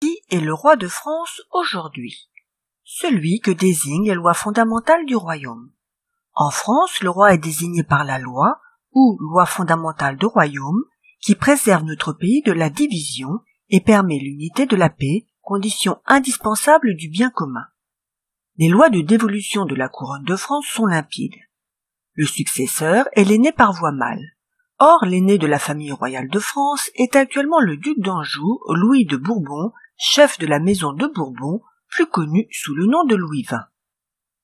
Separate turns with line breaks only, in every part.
Qui est le roi de France aujourd'hui Celui que désigne les lois fondamentales du royaume. En France, le roi est désigné par la loi, ou loi fondamentale de royaume, qui préserve notre pays de la division et permet l'unité de la paix, condition indispensable du bien commun. Les lois de dévolution de la couronne de France sont limpides. Le successeur est l'aîné par voie mâle. Or, l'aîné de la famille royale de France est actuellement le duc d'Anjou, Louis de Bourbon, chef de la maison de Bourbon, plus connu sous le nom de Louis XX.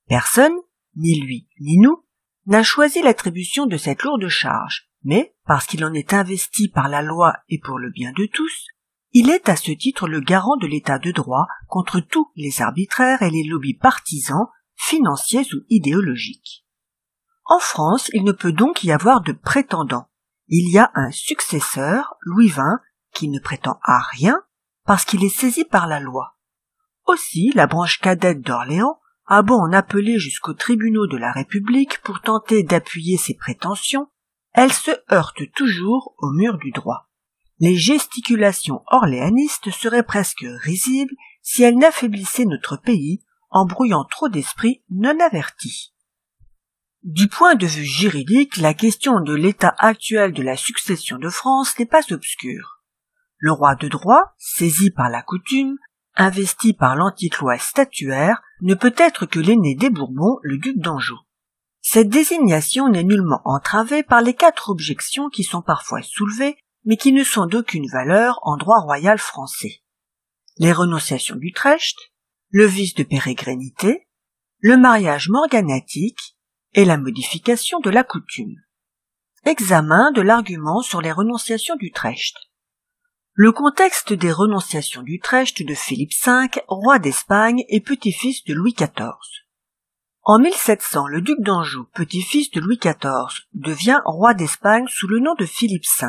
Personne, ni lui ni nous, n'a choisi l'attribution de cette lourde charge, mais, parce qu'il en est investi par la loi et pour le bien de tous, il est à ce titre le garant de l'état de droit contre tous les arbitraires et les lobbies partisans, financiers ou idéologiques. En France, il ne peut donc y avoir de prétendant. Il y a un successeur, Louis XX, qui ne prétend à rien parce qu'il est saisi par la loi. Aussi, la branche cadette d'Orléans a bon en appeler jusqu'aux tribunaux de la République pour tenter d'appuyer ses prétentions, elle se heurte toujours au mur du droit. Les gesticulations orléanistes seraient presque risibles si elles n'affaiblissaient notre pays en brouillant trop d'esprits non avertis. Du point de vue juridique, la question de l'état actuel de la succession de France n'est pas obscure. Le roi de droit, saisi par la coutume, investi par l'antique loi statuaire, ne peut être que l'aîné des Bourbons, le duc d'Anjou. Cette désignation n'est nullement entravée par les quatre objections qui sont parfois soulevées, mais qui ne sont d'aucune valeur en droit royal français. Les renonciations d'Utrecht, le vice de pérégrinité, le mariage morganatique et la modification de la coutume. Examen de l'argument sur les renonciations d'Utrecht. Le contexte des renonciations d'Utrecht de Philippe V, roi d'Espagne et petit-fils de Louis XIV. En 1700, le duc d'Anjou, petit-fils de Louis XIV, devient roi d'Espagne sous le nom de Philippe V.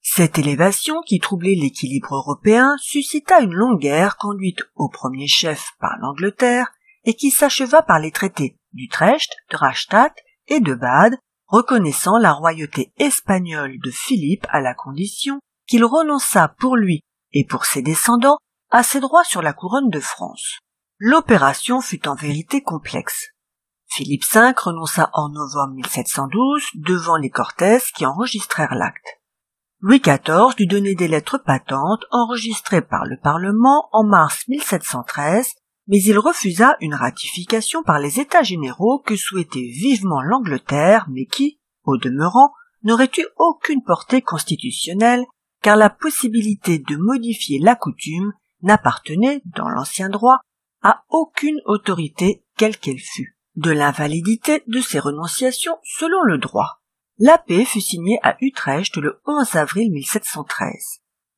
Cette élévation, qui troublait l'équilibre européen, suscita une longue guerre conduite au premier chef par l'Angleterre et qui s'acheva par les traités d'Utrecht, de Rastatt et de Bade, reconnaissant la royauté espagnole de Philippe à la condition qu'il renonça pour lui et pour ses descendants à ses droits sur la couronne de France. L'opération fut en vérité complexe. Philippe V renonça en novembre 1712 devant les Cortés qui enregistrèrent l'acte. Louis XIV lui donner des lettres patentes enregistrées par le Parlement en mars 1713, mais il refusa une ratification par les États généraux que souhaitait vivement l'Angleterre, mais qui, au demeurant, n'aurait eu aucune portée constitutionnelle car la possibilité de modifier la coutume n'appartenait, dans l'ancien droit, à aucune autorité quelle qu'elle fût, de l'invalidité de ces renonciations selon le droit. La paix fut signée à Utrecht le 11 avril 1713.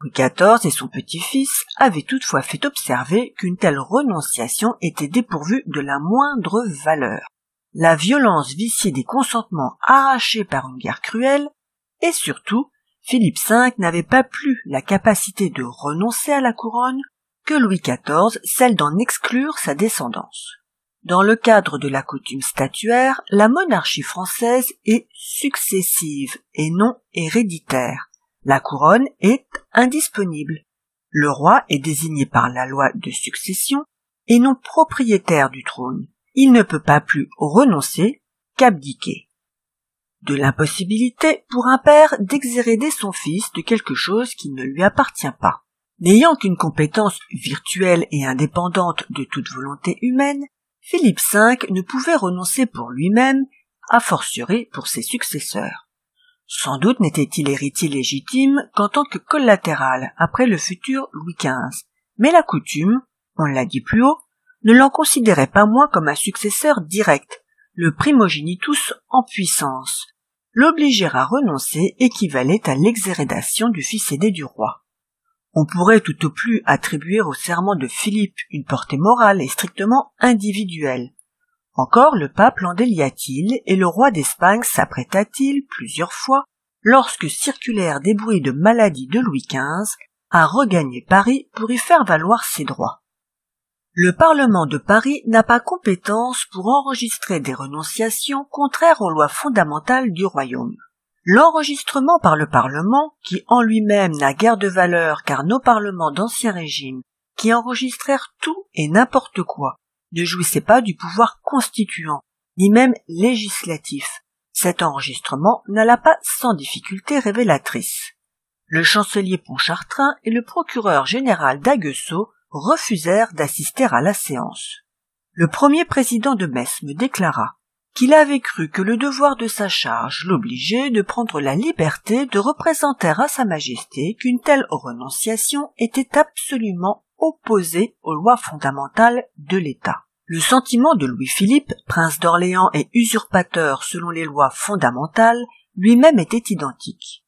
Louis XIV et son petit-fils avaient toutefois fait observer qu'une telle renonciation était dépourvue de la moindre valeur. La violence viciée des consentements arrachés par une guerre cruelle, et surtout Philippe V n'avait pas plus la capacité de renoncer à la couronne que Louis XIV celle d'en exclure sa descendance. Dans le cadre de la coutume statuaire, la monarchie française est successive et non héréditaire. La couronne est indisponible. Le roi est désigné par la loi de succession et non propriétaire du trône. Il ne peut pas plus renoncer qu'abdiquer de l'impossibilité pour un père d'exhéréder son fils de quelque chose qui ne lui appartient pas. N'ayant qu'une compétence virtuelle et indépendante de toute volonté humaine, Philippe V ne pouvait renoncer pour lui-même, à fortiori pour ses successeurs. Sans doute n'était-il héritier légitime qu'en tant que collatéral après le futur Louis XV, mais la coutume, on l'a dit plus haut, ne l'en considérait pas moins comme un successeur direct, le primogénitus en puissance, l'obliger à renoncer équivalait à l'exhérédation du fils aîné du roi. On pourrait tout au plus attribuer au serment de Philippe une portée morale et strictement individuelle. Encore le pape l'en délia-t-il et le roi d'Espagne s'apprêta-t-il plusieurs fois, lorsque circulaire bruits de maladie de Louis XV, à regagner Paris pour y faire valoir ses droits. Le Parlement de Paris n'a pas compétence pour enregistrer des renonciations contraires aux lois fondamentales du royaume. L'enregistrement par le Parlement, qui en lui-même n'a guère de valeur car nos parlements d'ancien régime, qui enregistrèrent tout et n'importe quoi, ne jouissaient pas du pouvoir constituant, ni même législatif. Cet enregistrement n'alla pas sans difficulté révélatrice. Le chancelier Pontchartrain et le procureur général d'Aguesseau refusèrent d'assister à la séance. Le premier président de Metz me déclara qu'il avait cru que le devoir de sa charge l'obligeait de prendre la liberté de représenter à Sa Majesté qu'une telle renonciation était absolument opposée aux lois fondamentales de l'État. Le sentiment de Louis-Philippe, prince d'Orléans et usurpateur selon les lois fondamentales, lui-même était identique.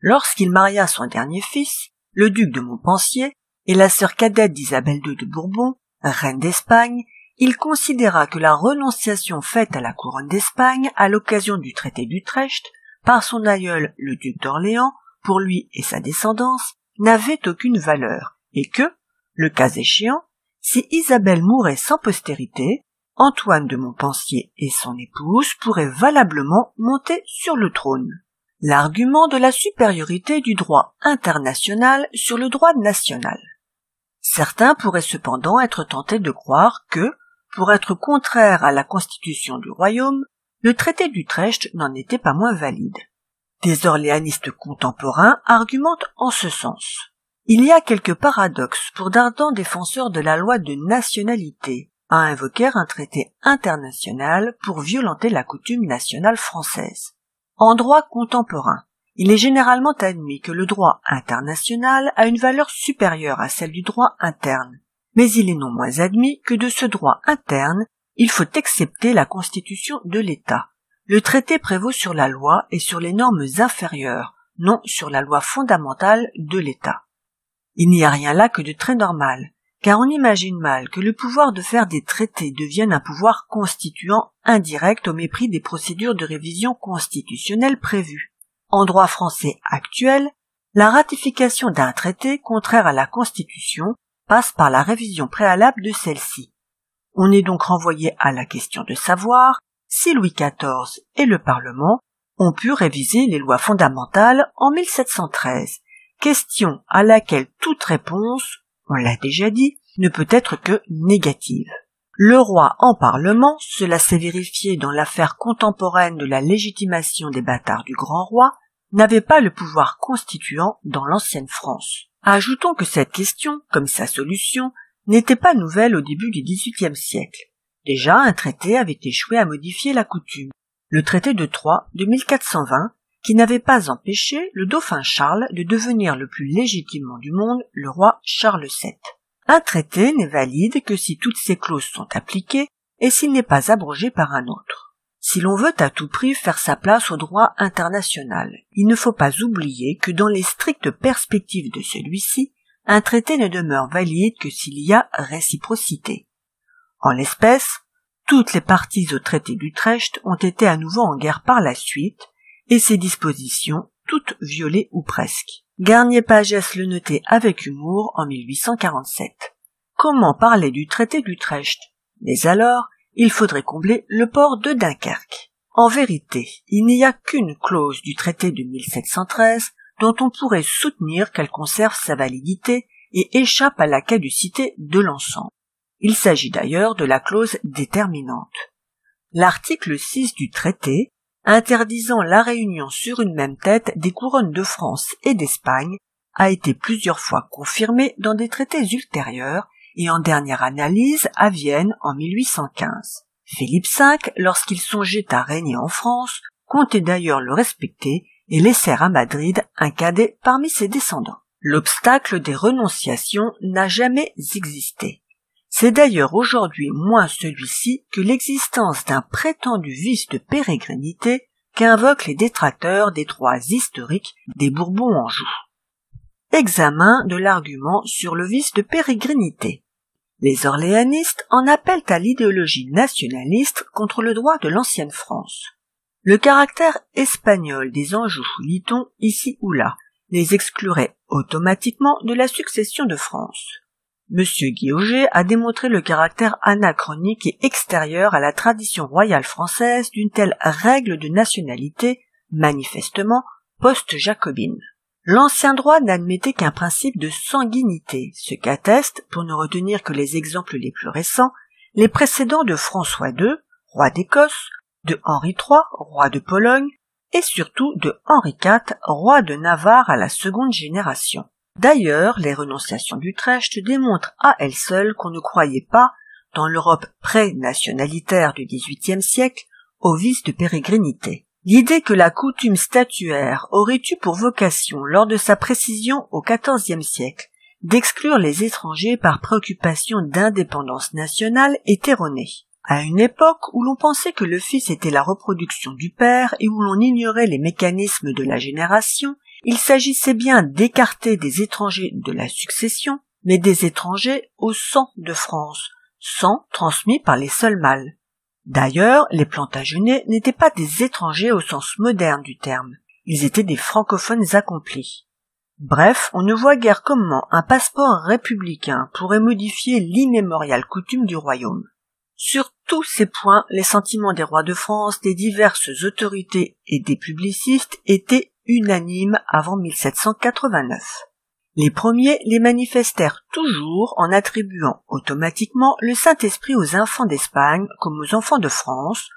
Lorsqu'il maria son dernier fils, le duc de Montpensier, et la sœur cadette d'Isabelle II de Bourbon, reine d'Espagne, il considéra que la renonciation faite à la couronne d'Espagne à l'occasion du traité d'Utrecht par son aïeul le duc d'Orléans pour lui et sa descendance n'avait aucune valeur et que, le cas échéant, si Isabelle mourait sans postérité, Antoine de Montpensier et son épouse pourraient valablement monter sur le trône. L'argument de la supériorité du droit international sur le droit national. Certains pourraient cependant être tentés de croire que, pour être contraire à la constitution du royaume, le traité d'Utrecht n'en était pas moins valide. Des orléanistes contemporains argumentent en ce sens. Il y a quelques paradoxes pour d'ardents défenseurs de la loi de nationalité à invoquer un traité international pour violenter la coutume nationale française. En droit contemporain, il est généralement admis que le droit international a une valeur supérieure à celle du droit interne, mais il est non moins admis que de ce droit interne, il faut accepter la constitution de l'État. Le traité prévaut sur la loi et sur les normes inférieures, non sur la loi fondamentale de l'État. Il n'y a rien là que de très normal, car on imagine mal que le pouvoir de faire des traités devienne un pouvoir constituant indirect au mépris des procédures de révision constitutionnelle prévues. En droit français actuel, la ratification d'un traité contraire à la Constitution passe par la révision préalable de celle-ci. On est donc renvoyé à la question de savoir si Louis XIV et le Parlement ont pu réviser les lois fondamentales en 1713, question à laquelle toute réponse, on l'a déjà dit, ne peut être que négative le roi en parlement, cela s'est vérifié dans l'affaire contemporaine de la légitimation des bâtards du grand roi, n'avait pas le pouvoir constituant dans l'ancienne France. Ajoutons que cette question, comme sa solution, n'était pas nouvelle au début du XVIIIe siècle. Déjà, un traité avait échoué à modifier la coutume, le traité de Troyes de 1420, qui n'avait pas empêché le dauphin Charles de devenir le plus légitimement du monde le roi Charles VII. Un traité n'est valide que si toutes ses clauses sont appliquées et s'il n'est pas abrogé par un autre. Si l'on veut à tout prix faire sa place au droit international, il ne faut pas oublier que dans les strictes perspectives de celui-ci, un traité ne demeure valide que s'il y a réciprocité. En l'espèce, toutes les parties au traité d'Utrecht ont été à nouveau en guerre par la suite, et ses dispositions toutes violées ou presque garnier Pages le notait avec humour en 1847. Comment parler du traité d'Utrecht Mais alors, il faudrait combler le port de Dunkerque. En vérité, il n'y a qu'une clause du traité de 1713 dont on pourrait soutenir qu'elle conserve sa validité et échappe à la caducité de l'ensemble. Il s'agit d'ailleurs de la clause déterminante. L'article 6 du traité interdisant la réunion sur une même tête des couronnes de France et d'Espagne a été plusieurs fois confirmé dans des traités ultérieurs et en dernière analyse à Vienne en 1815. Philippe V, lorsqu'il songeait à régner en France, comptait d'ailleurs le respecter et laissèrent à Madrid un cadet parmi ses descendants. L'obstacle des renonciations n'a jamais existé. C'est d'ailleurs aujourd'hui moins celui-ci que l'existence d'un prétendu vice de pérégrinité qu'invoquent les détracteurs des droits historiques des Bourbons anjou Examen de l'argument sur le vice de pérégrinité. Les orléanistes en appellent à l'idéologie nationaliste contre le droit de l'ancienne France. Le caractère espagnol des Anjou, lit-on ici ou là, les exclurait automatiquement de la succession de France. Monsieur Guillauget a démontré le caractère anachronique et extérieur à la tradition royale française d'une telle règle de nationalité, manifestement post-jacobine. L'ancien droit n'admettait qu'un principe de sanguinité, ce qu'attestent, pour ne retenir que les exemples les plus récents, les précédents de François II, roi d'Écosse, de Henri III, roi de Pologne, et surtout de Henri IV, roi de Navarre à la seconde génération. D'ailleurs, les renonciations d'Utrecht démontrent à elles seules qu'on ne croyait pas, dans l'Europe pré-nationalitaire du XVIIIe siècle, au vice de pérégrinité. L'idée que la coutume statuaire aurait eu pour vocation, lors de sa précision au XIVe siècle, d'exclure les étrangers par préoccupation d'indépendance nationale est erronée. À une époque où l'on pensait que le fils était la reproduction du père et où l'on ignorait les mécanismes de la génération, il s'agissait bien d'écarter des étrangers de la succession, mais des étrangers au sang de France, sang transmis par les seuls mâles. D'ailleurs, les Plantagenets n'étaient pas des étrangers au sens moderne du terme, ils étaient des francophones accomplis. Bref, on ne voit guère comment un passeport républicain pourrait modifier l'immémoriale coutume du royaume. Sur tous ces points, les sentiments des rois de France, des diverses autorités et des publicistes étaient unanime avant 1789. Les premiers les manifestèrent toujours en attribuant automatiquement le Saint-Esprit aux enfants d'Espagne comme aux enfants de France,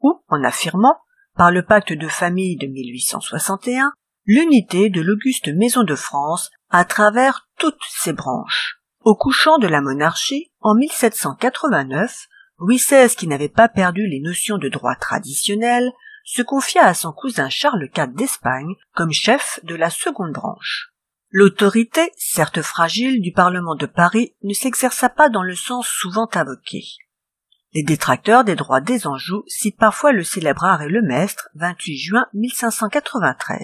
ou en affirmant, par le pacte de famille de 1861, l'unité de l'auguste maison de France à travers toutes ses branches. Au couchant de la monarchie, en 1789, Louis XVI, qui n'avait pas perdu les notions de droit traditionnel, se confia à son cousin Charles IV d'Espagne comme chef de la seconde branche. L'autorité, certes fragile, du Parlement de Paris ne s'exerça pas dans le sens souvent invoqué. Les détracteurs des droits des Anjou citent parfois le célèbre arrêt vingt 28 juin 1593.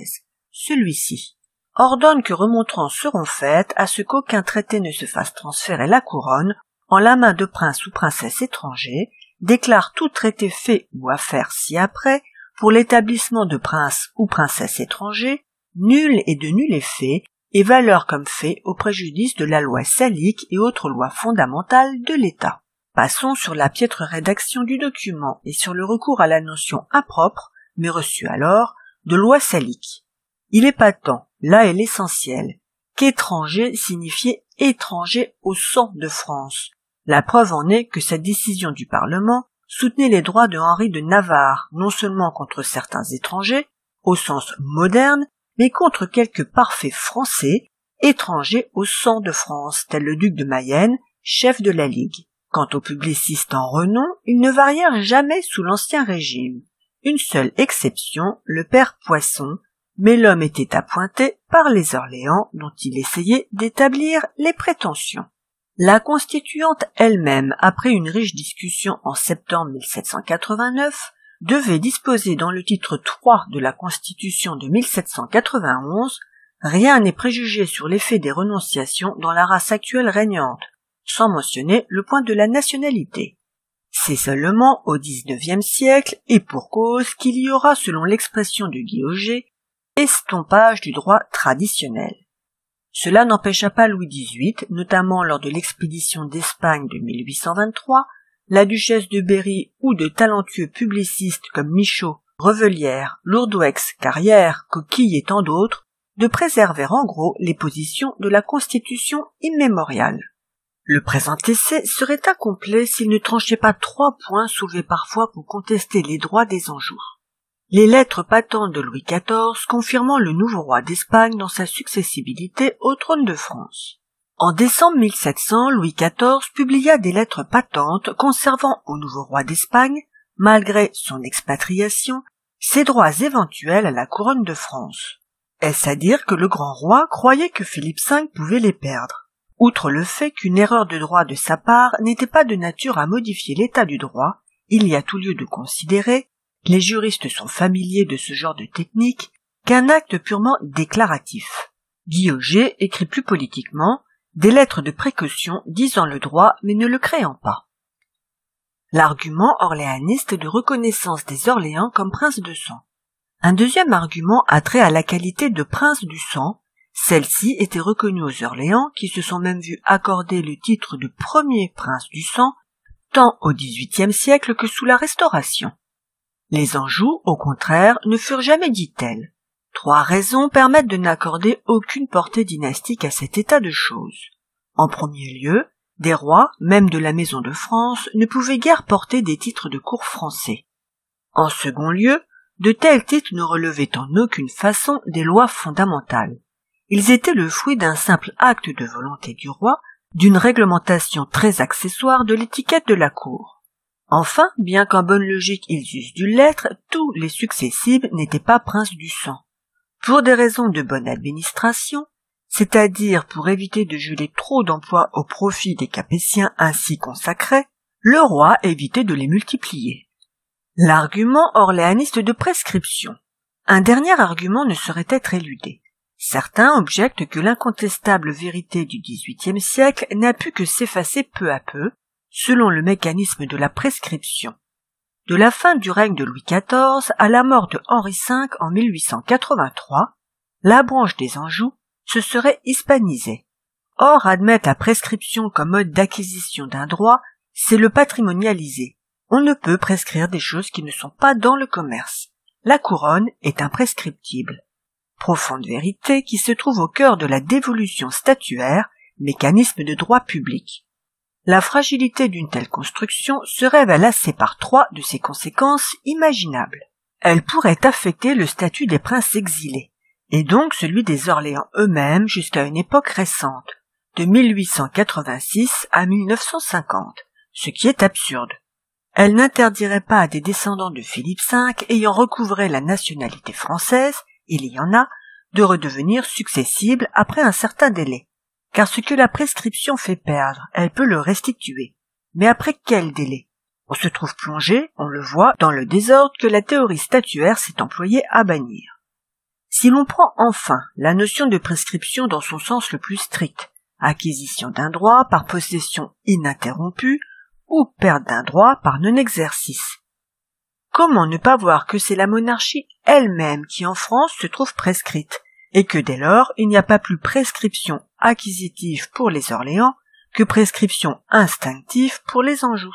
Celui-ci ordonne que remontrances seront faites à ce qu'aucun traité ne se fasse transférer la couronne en la main de prince ou princesse étranger, déclare tout traité fait ou affaire si après pour l'établissement de princes ou princesses étranger, nul et de nul effet et valeur comme fait au préjudice de la loi salique et autres lois fondamentales de l'État. Passons sur la piètre rédaction du document et sur le recours à la notion impropre, mais reçue alors, de loi salique. Il est patent, là est l'essentiel, qu'étranger signifiait étranger au sang de France. La preuve en est que cette décision du Parlement soutenait les droits de Henri de Navarre, non seulement contre certains étrangers, au sens moderne, mais contre quelques parfaits français, étrangers au sang de France, tel le duc de Mayenne, chef de la Ligue. Quant aux publicistes en renom, ils ne varièrent jamais sous l'Ancien Régime. Une seule exception, le père Poisson, mais l'homme était appointé par les Orléans dont il essayait d'établir les prétentions. La constituante elle-même, après une riche discussion en septembre 1789, devait disposer dans le titre 3 de la Constitution de 1791 Rien n'est préjugé sur l'effet des renonciations dans la race actuelle régnante, sans mentionner le point de la nationalité. C'est seulement au XIXe siècle, et pour cause, qu'il y aura, selon l'expression de Guy estompage du droit traditionnel. Cela n'empêcha pas Louis XVIII, notamment lors de l'expédition d'Espagne de 1823, la duchesse de Berry ou de talentueux publicistes comme Michaud, Revelière, Lourdouex, Carrière, Coquille et tant d'autres, de préserver en gros les positions de la Constitution immémoriale. Le présent essai serait incomplet s'il ne tranchait pas trois points soulevés parfois pour contester les droits des enjours les lettres patentes de Louis XIV confirmant le nouveau roi d'Espagne dans sa successibilité au trône de France. En décembre 1700, Louis XIV publia des lettres patentes conservant au nouveau roi d'Espagne, malgré son expatriation, ses droits éventuels à la couronne de France. Est-ce à dire que le grand roi croyait que Philippe V pouvait les perdre Outre le fait qu'une erreur de droit de sa part n'était pas de nature à modifier l'état du droit, il y a tout lieu de considérer les juristes sont familiers de ce genre de technique, qu'un acte purement déclaratif. Guilloget écrit plus politiquement des lettres de précaution disant le droit mais ne le créant pas. L'argument orléaniste de reconnaissance des Orléans comme prince de sang. Un deuxième argument a trait à la qualité de prince du sang. Celle-ci était reconnue aux Orléans qui se sont même vus accorder le titre de premier prince du sang tant au XVIIIe siècle que sous la Restauration. Les enjoues, au contraire, ne furent jamais dits tels. Trois raisons permettent de n'accorder aucune portée dynastique à cet état de choses. En premier lieu, des rois, même de la maison de France, ne pouvaient guère porter des titres de cour français. En second lieu, de tels titres ne relevaient en aucune façon des lois fondamentales. Ils étaient le fruit d'un simple acte de volonté du roi, d'une réglementation très accessoire de l'étiquette de la cour. Enfin, bien qu'en bonne logique ils eussent dû l'être, tous les successibles n'étaient pas princes du sang. Pour des raisons de bonne administration, c'est-à-dire pour éviter de geler trop d'emplois au profit des Capétiens ainsi consacrés, le roi évitait de les multiplier. L'argument orléaniste de prescription. Un dernier argument ne saurait être éludé. Certains objectent que l'incontestable vérité du XVIIIe siècle n'a pu que s'effacer peu à peu, selon le mécanisme de la prescription. De la fin du règne de Louis XIV à la mort de Henri V en 1883, la branche des Anjou se serait hispanisée. Or, admettre la prescription comme mode d'acquisition d'un droit, c'est le patrimonialiser. On ne peut prescrire des choses qui ne sont pas dans le commerce. La couronne est imprescriptible. Profonde vérité qui se trouve au cœur de la dévolution statuaire, mécanisme de droit public. La fragilité d'une telle construction se révèle assez par trois de ses conséquences imaginables. Elle pourrait affecter le statut des princes exilés, et donc celui des Orléans eux-mêmes jusqu'à une époque récente, de 1886 à 1950, ce qui est absurde. Elle n'interdirait pas à des descendants de Philippe V ayant recouvré la nationalité française, il y en a, de redevenir successibles après un certain délai car ce que la prescription fait perdre, elle peut le restituer. Mais après quel délai On se trouve plongé, on le voit, dans le désordre que la théorie statuaire s'est employée à bannir. Si l'on prend enfin la notion de prescription dans son sens le plus strict, acquisition d'un droit par possession ininterrompue ou perte d'un droit par non-exercice. Comment ne pas voir que c'est la monarchie elle-même qui en France se trouve prescrite, et que dès lors il n'y a pas plus prescription acquisitif pour les Orléans que prescription instinctive pour les Anjou.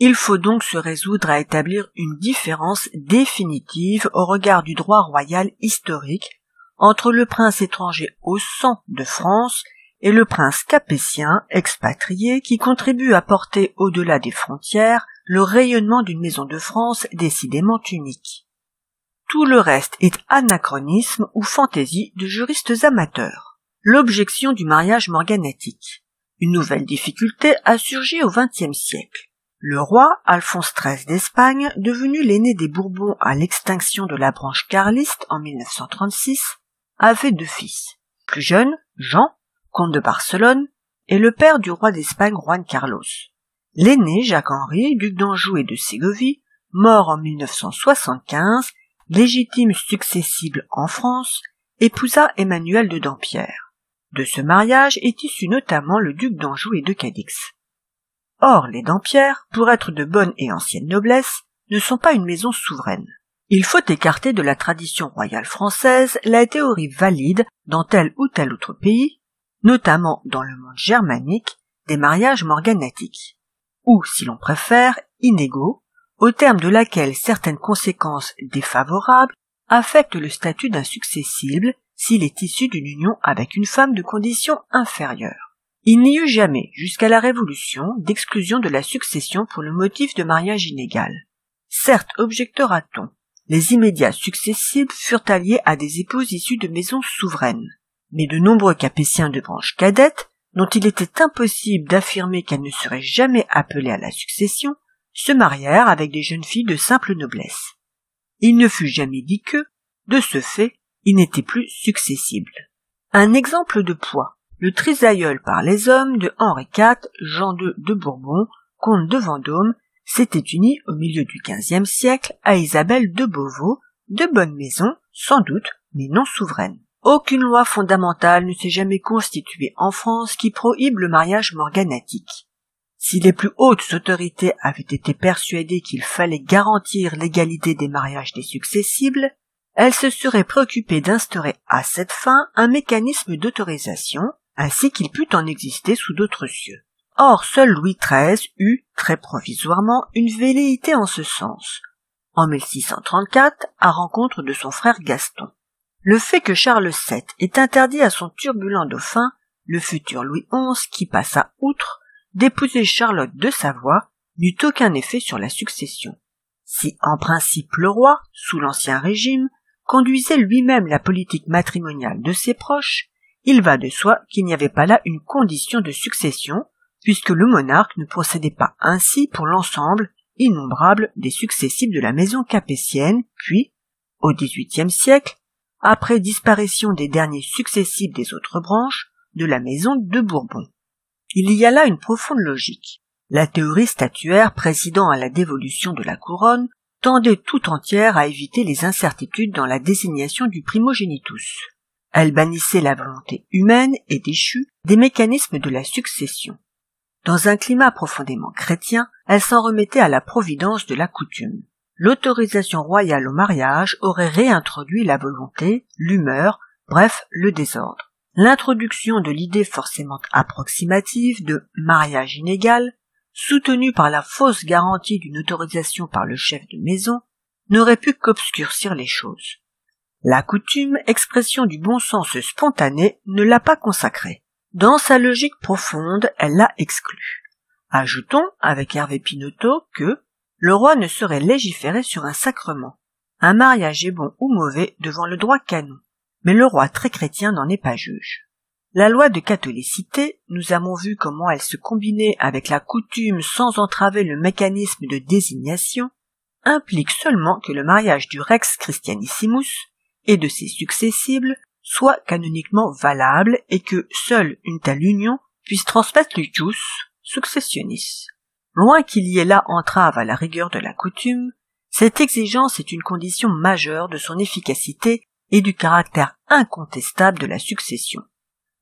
Il faut donc se résoudre à établir une différence définitive au regard du droit royal historique entre le prince étranger au sang de France et le prince capétien expatrié qui contribue à porter au-delà des frontières le rayonnement d'une maison de France décidément unique. Tout le reste est anachronisme ou fantaisie de juristes amateurs l'objection du mariage morganatique. Une nouvelle difficulté a surgi au XXe siècle. Le roi Alphonse XIII d'Espagne, devenu l'aîné des Bourbons à l'extinction de la branche carliste en 1936, avait deux fils. Plus jeune, Jean, comte de Barcelone, et le père du roi d'Espagne Juan Carlos. L'aîné Jacques-Henri, duc d'Anjou et de Ségovie, mort en 1975, légitime successible en France, épousa Emmanuel de Dampierre. De ce mariage est issu notamment le duc d'Anjou et de Cadix. Or, les Dampierre, pour être de bonne et ancienne noblesse, ne sont pas une maison souveraine. Il faut écarter de la tradition royale française la théorie valide dans tel ou tel autre pays, notamment dans le monde germanique, des mariages morganatiques, ou, si l'on préfère, inégaux, au terme de laquelle certaines conséquences défavorables affectent le statut d'un successible s'il est issu d'une union avec une femme de condition inférieure. Il n'y eut jamais, jusqu'à la Révolution, d'exclusion de la succession pour le motif de mariage inégal. Certes, objectera-t-on, les immédiats successibles furent alliés à des épouses issues de maisons souveraines. Mais de nombreux capétiens de branches cadettes, dont il était impossible d'affirmer qu'elles ne seraient jamais appelées à la succession, se marièrent avec des jeunes filles de simple noblesse. Il ne fut jamais dit que, de ce fait, il n'était plus successible. Un exemple de poids. Le trisaïeul par les hommes de Henri IV, Jean II de Bourbon, comte de Vendôme, s'était uni au milieu du XVe siècle à Isabelle de Beauvau, de bonne maison, sans doute, mais non souveraine. Aucune loi fondamentale ne s'est jamais constituée en France qui prohibe le mariage morganatique. Si les plus hautes autorités avaient été persuadées qu'il fallait garantir l'égalité des mariages des successibles, elle se serait préoccupée d'instaurer à cette fin un mécanisme d'autorisation, ainsi qu'il put en exister sous d'autres cieux. Or, seul Louis XIII eut, très provisoirement, une velléité en ce sens, en 1634, à rencontre de son frère Gaston. Le fait que Charles VII ait interdit à son turbulent dauphin, le futur Louis XI, qui passa outre, d'épouser Charlotte de Savoie, n'eut aucun effet sur la succession. Si en principe le roi, sous l'Ancien Régime, conduisait lui-même la politique matrimoniale de ses proches, il va de soi qu'il n'y avait pas là une condition de succession, puisque le monarque ne procédait pas ainsi pour l'ensemble innombrable des successives de la maison capétienne, puis, au XVIIIe siècle, après disparition des derniers successifs des autres branches de la maison de Bourbon. Il y a là une profonde logique. La théorie statuaire présidant à la dévolution de la couronne tendait tout entière à éviter les incertitudes dans la désignation du primogénitus. Elle bannissait la volonté humaine et déchue des mécanismes de la succession. Dans un climat profondément chrétien, elle s'en remettait à la providence de la coutume. L'autorisation royale au mariage aurait réintroduit la volonté, l'humeur, bref, le désordre. L'introduction de l'idée forcément approximative de mariage inégal soutenu par la fausse garantie d'une autorisation par le chef de maison, n'aurait pu qu'obscurcir les choses. La coutume, expression du bon sens spontané, ne l'a pas consacrée. Dans sa logique profonde, elle l'a exclu. Ajoutons, avec Hervé Pinoteau, que le roi ne serait légiférer sur un sacrement. Un mariage est bon ou mauvais devant le droit canon, mais le roi très chrétien n'en est pas juge. La loi de catholicité, nous avons vu comment elle se combinait avec la coutume sans entraver le mécanisme de désignation, implique seulement que le mariage du Rex Christianissimus et de ses successibles soit canoniquement valable et que seule une telle union puisse transmettre le jus successionis. Loin qu'il y ait là entrave à la rigueur de la coutume, cette exigence est une condition majeure de son efficacité et du caractère incontestable de la succession.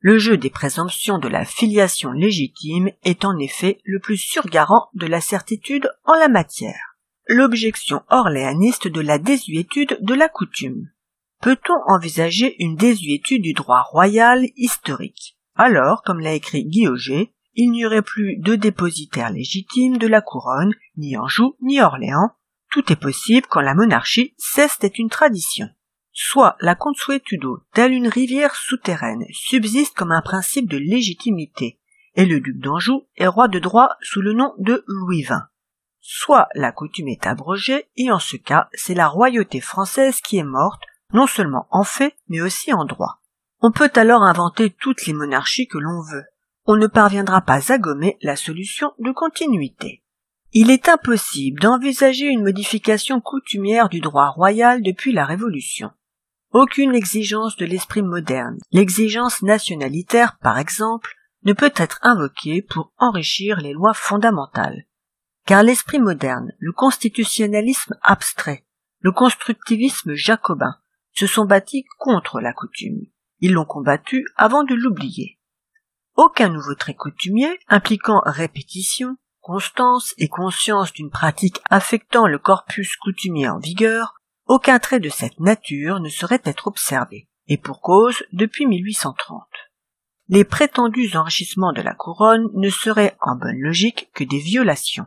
Le jeu des présomptions de la filiation légitime est en effet le plus sûr garant de la certitude en la matière. L'objection orléaniste de la désuétude de la coutume. Peut-on envisager une désuétude du droit royal historique Alors, comme l'a écrit Guy il n'y aurait plus de dépositaire légitime de la couronne, ni Anjou, ni Orléans. Tout est possible quand la monarchie cesse d'être une tradition soit la consuétude, telle une rivière souterraine subsiste comme un principe de légitimité, et le duc d'Anjou est roi de droit sous le nom de Louis XX. Soit la coutume est abrogée, et en ce cas, c'est la royauté française qui est morte, non seulement en fait, mais aussi en droit. On peut alors inventer toutes les monarchies que l'on veut. On ne parviendra pas à gommer la solution de continuité. Il est impossible d'envisager une modification coutumière du droit royal depuis la Révolution. Aucune exigence de l'esprit moderne, l'exigence nationalitaire par exemple, ne peut être invoquée pour enrichir les lois fondamentales. Car l'esprit moderne, le constitutionnalisme abstrait, le constructivisme jacobin, se sont bâtis contre la coutume. Ils l'ont combattue avant de l'oublier. Aucun nouveau trait coutumier impliquant répétition, constance et conscience d'une pratique affectant le corpus coutumier en vigueur aucun trait de cette nature ne saurait être observé, et pour cause depuis 1830. Les prétendus enrichissements de la couronne ne seraient en bonne logique que des violations.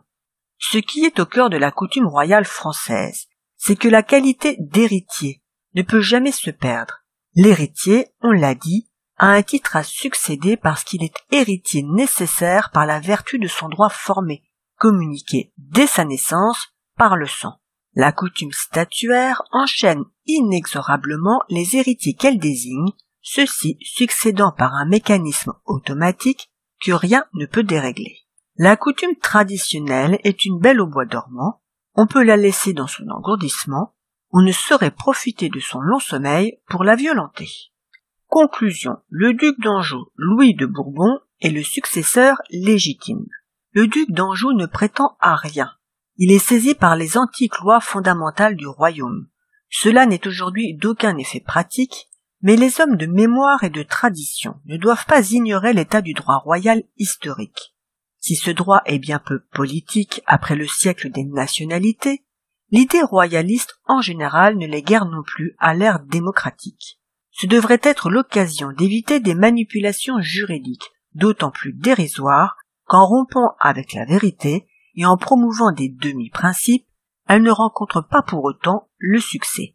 Ce qui est au cœur de la coutume royale française, c'est que la qualité d'héritier ne peut jamais se perdre. L'héritier, on l'a dit, a un titre à succéder parce qu'il est héritier nécessaire par la vertu de son droit formé, communiqué dès sa naissance par le sang. La coutume statuaire enchaîne inexorablement les héritiers qu'elle désigne, ceux-ci succédant par un mécanisme automatique que rien ne peut dérégler. La coutume traditionnelle est une belle au bois dormant, on peut la laisser dans son engourdissement, on ne saurait profiter de son long sommeil pour la violenter. Conclusion. Le duc d'Anjou, Louis de Bourbon, est le successeur légitime. Le duc d'Anjou ne prétend à rien, il est saisi par les antiques lois fondamentales du royaume. Cela n'est aujourd'hui d'aucun effet pratique, mais les hommes de mémoire et de tradition ne doivent pas ignorer l'état du droit royal historique. Si ce droit est bien peu politique après le siècle des nationalités, l'idée royaliste en général ne l'est guère non plus à l'ère démocratique. Ce devrait être l'occasion d'éviter des manipulations juridiques, d'autant plus dérisoires qu'en rompant avec la vérité, et en promouvant des demi-principes, elle ne rencontre pas pour autant le succès.